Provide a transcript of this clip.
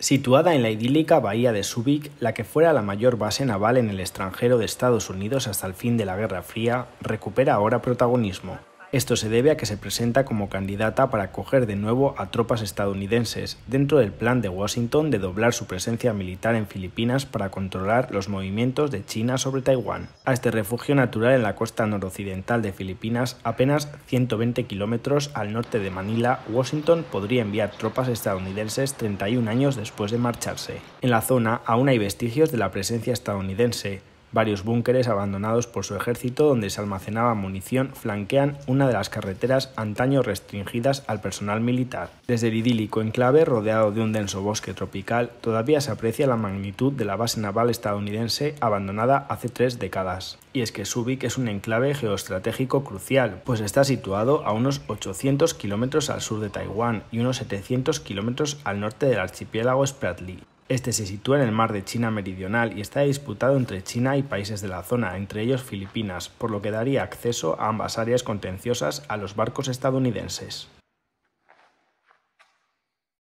Situada en la idílica bahía de Subic, la que fuera la mayor base naval en el extranjero de Estados Unidos hasta el fin de la Guerra Fría, recupera ahora protagonismo. Esto se debe a que se presenta como candidata para acoger de nuevo a tropas estadounidenses dentro del plan de Washington de doblar su presencia militar en Filipinas para controlar los movimientos de China sobre Taiwán. A este refugio natural en la costa noroccidental de Filipinas, apenas 120 kilómetros al norte de Manila, Washington podría enviar tropas estadounidenses 31 años después de marcharse. En la zona aún hay vestigios de la presencia estadounidense, Varios búnkeres abandonados por su ejército donde se almacenaba munición flanquean una de las carreteras antaño restringidas al personal militar. Desde el idílico enclave, rodeado de un denso bosque tropical, todavía se aprecia la magnitud de la base naval estadounidense abandonada hace tres décadas. Y es que Subic es un enclave geoestratégico crucial, pues está situado a unos 800 kilómetros al sur de Taiwán y unos 700 kilómetros al norte del archipiélago Spratly. Este se sitúa en el mar de China Meridional y está disputado entre China y países de la zona, entre ellos Filipinas, por lo que daría acceso a ambas áreas contenciosas a los barcos estadounidenses.